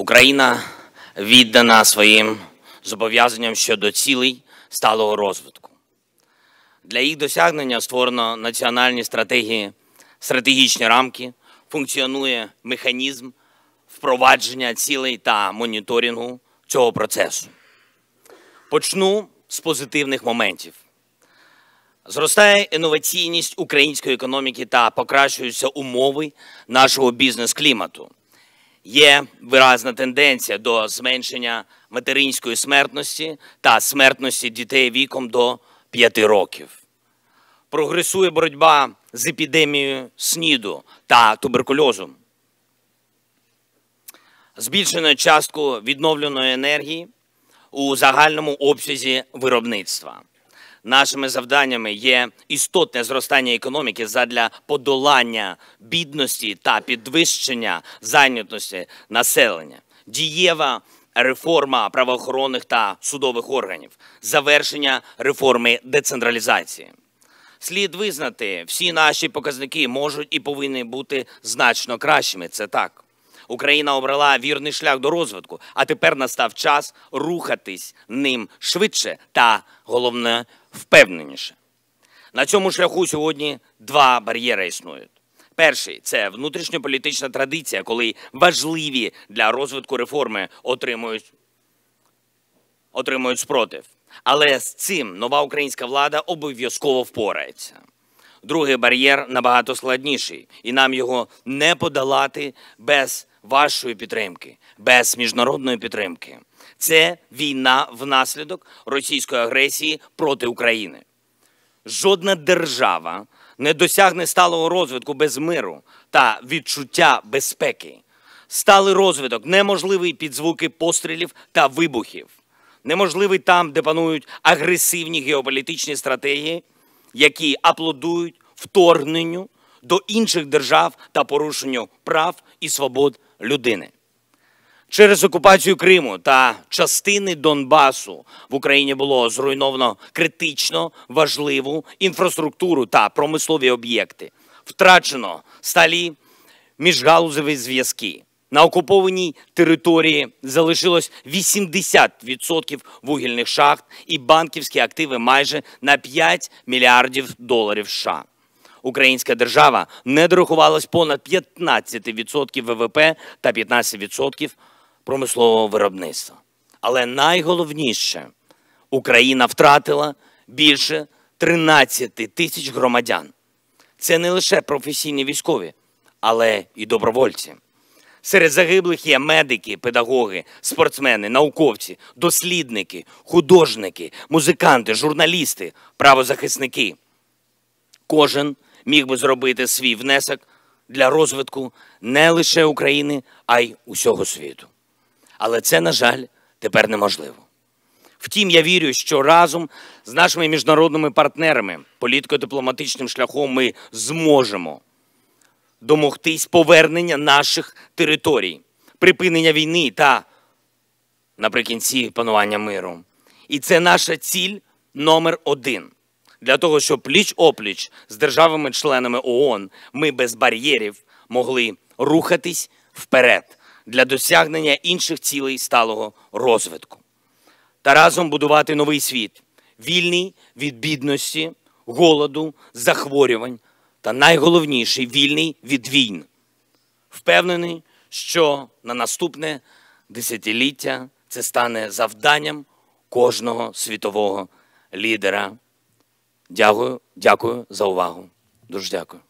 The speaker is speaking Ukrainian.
Україна віддана своїм зобов'язанням щодо цілей сталого розвитку. Для їх досягнення створено національні стратегії, стратегічні рамки, функціонує механізм впровадження цілей та моніторингу цього процесу. Почну з позитивних моментів. Зростає інноваційність української економіки та покращуються умови нашого бізнес-клімату. Є виразна тенденція до зменшення материнської смертності та смертності дітей віком до 5 років. Прогресує боротьба з епідемією сніду та туберкульозом. Збільшено частку відновленої енергії у загальному обсязі виробництва. Нашими завданнями є істотне зростання економіки задля подолання бідності та підвищення зайнятості населення, дієва реформа правоохоронних та судових органів, завершення реформи децентралізації. Слід визнати, всі наші показники можуть і повинні бути значно кращими. Це так. Україна обрала вірний шлях до розвитку, а тепер настав час рухатись ним швидше та головне впевненіше. На цьому шляху сьогодні два бар'єри існують. Перший це внутрішньополітична традиція, коли важливі для розвитку реформи отримують отримують спротив. Але з цим нова українська влада обов'язково впорається. Другий бар'єр набагато складніший, і нам його не подолати без вашої підтримки, без міжнародної підтримки. Це війна внаслідок російської агресії проти України. Жодна держава не досягне сталого розвитку без миру та відчуття безпеки. Сталий розвиток неможливий під звуки пострілів та вибухів, неможливий там, де панують агресивні геополітичні стратегії, які аплодують вторгненню до інших держав та порушенню прав і свобод людини. Через окупацію Криму та частини Донбасу в Україні було зруйновано критично важливу інфраструктуру та промислові об'єкти, втрачено сталі міжгалузові зв'язки. На окупованій території залишилось 80% вугільних шахт і банківські активи майже на 5 мільярдів доларів. США українська держава не дорахувалась понад 15% ВВП та 15% промислового виробництва. Але найголовніше, Україна втратила більше 13 тисяч громадян. Це не лише професійні військові, але і добровольці. Серед загиблих є медики, педагоги, спортсмени, науковці, дослідники, художники, музиканти, журналісти, правозахисники. Кожен міг би зробити свій внесок для розвитку не лише України, а й усього світу. Але це, на жаль, тепер неможливо. Втім, я вірю, що разом з нашими міжнародними партнерами, політико-дипломатичним шляхом, ми зможемо домогтись повернення наших територій, припинення війни та наприкінці панування миру. І це наша ціль номер один для того, щоб пліч опліч з державами-членами ООН ми без бар'єрів могли рухатись вперед для досягнення інших цілей сталого розвитку та разом будувати новий світ, вільний від бідності, голоду, захворювань та найголовніший вільний від війн. Впевнений, що на наступне десятиліття це стане завданням кожного світового лідера. Дякую, дякую за увагу. Дуже дякую.